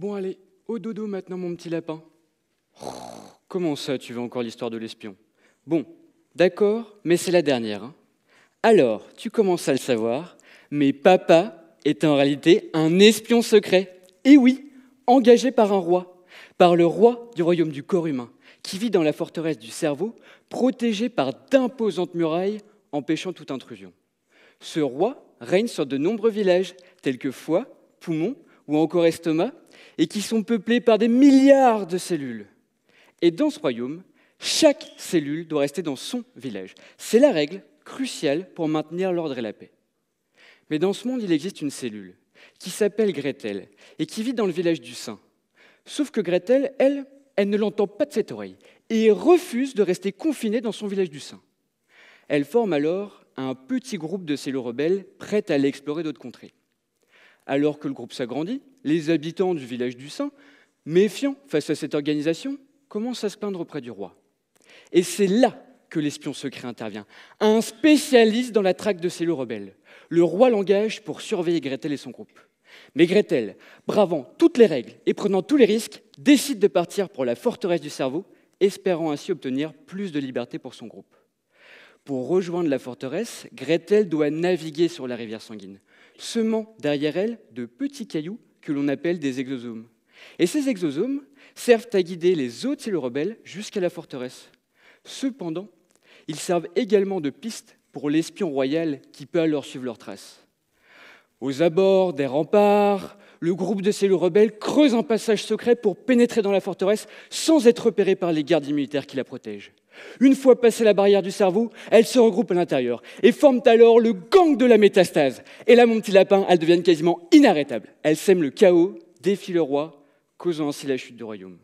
Bon, allez, au dodo maintenant, mon petit lapin. Comment ça, tu veux encore l'histoire de l'espion Bon, d'accord, mais c'est la dernière. Hein. Alors, tu commences à le savoir, mais papa est en réalité un espion secret. Et eh oui, engagé par un roi, par le roi du royaume du corps humain, qui vit dans la forteresse du cerveau, protégé par d'imposantes murailles empêchant toute intrusion. Ce roi règne sur de nombreux villages, tels que Foix, Poumon, ou encore estomac, et qui sont peuplés par des milliards de cellules. Et dans ce royaume, chaque cellule doit rester dans son village. C'est la règle cruciale pour maintenir l'ordre et la paix. Mais dans ce monde, il existe une cellule qui s'appelle Gretel et qui vit dans le village du saint. Sauf que Gretel, elle, elle ne l'entend pas de cette oreille et refuse de rester confinée dans son village du saint. Elle forme alors un petit groupe de cellules rebelles prêtes à aller explorer d'autres contrées alors que le groupe s'agrandit, les habitants du village du Saint, méfiants face à cette organisation, commencent à se plaindre auprès du roi. Et c'est là que l'espion secret intervient, un spécialiste dans la traque de cellules rebelles. Le roi l'engage pour surveiller Gretel et son groupe. Mais Gretel, bravant toutes les règles et prenant tous les risques, décide de partir pour la forteresse du cerveau, espérant ainsi obtenir plus de liberté pour son groupe. Pour rejoindre la forteresse, Gretel doit naviguer sur la rivière sanguine, semant derrière elle de petits cailloux que l'on appelle des exosomes. Et ces exosomes servent à guider les autres cellules rebelles jusqu'à la forteresse. Cependant, ils servent également de piste pour l'espion royal qui peut alors suivre leurs traces. Aux abords des remparts, le groupe de cellules rebelles creuse un passage secret pour pénétrer dans la forteresse sans être repérée par les gardes militaires qui la protègent. Une fois passée la barrière du cerveau, elles se regroupent à l'intérieur et forment alors le gang de la métastase. Et là, mon petit lapin, elles deviennent quasiment inarrêtables. Elles sèment le chaos, défient le roi, causant ainsi la chute du royaume.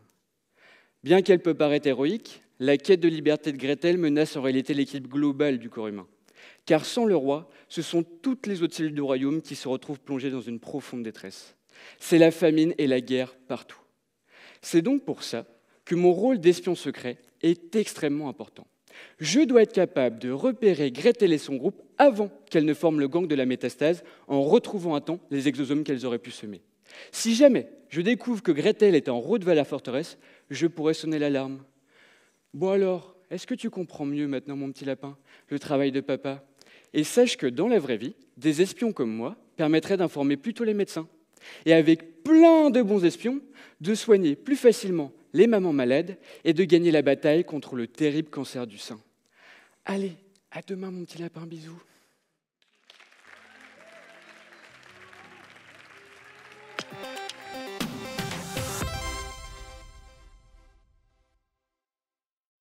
Bien qu'elle peut paraître héroïque, la quête de liberté de Gretel menace en réalité l'équipe globale du corps humain. Car sans le roi, ce sont toutes les autres cellules du royaume qui se retrouvent plongées dans une profonde détresse. C'est la famine et la guerre partout. C'est donc pour ça que mon rôle d'espion secret est extrêmement important. Je dois être capable de repérer Gretel et son groupe avant qu'elles ne forment le gang de la métastase en retrouvant à temps les exosomes qu'elles auraient pu semer. Si jamais je découvre que Gretel est en route vers la forteresse, je pourrais sonner l'alarme. Bon alors, est-ce que tu comprends mieux maintenant, mon petit lapin, le travail de papa Et sache que dans la vraie vie, des espions comme moi permettraient d'informer plutôt les médecins et avec plein de bons espions, de soigner plus facilement les mamans malades et de gagner la bataille contre le terrible cancer du sein. Allez, à demain mon petit lapin, bisous.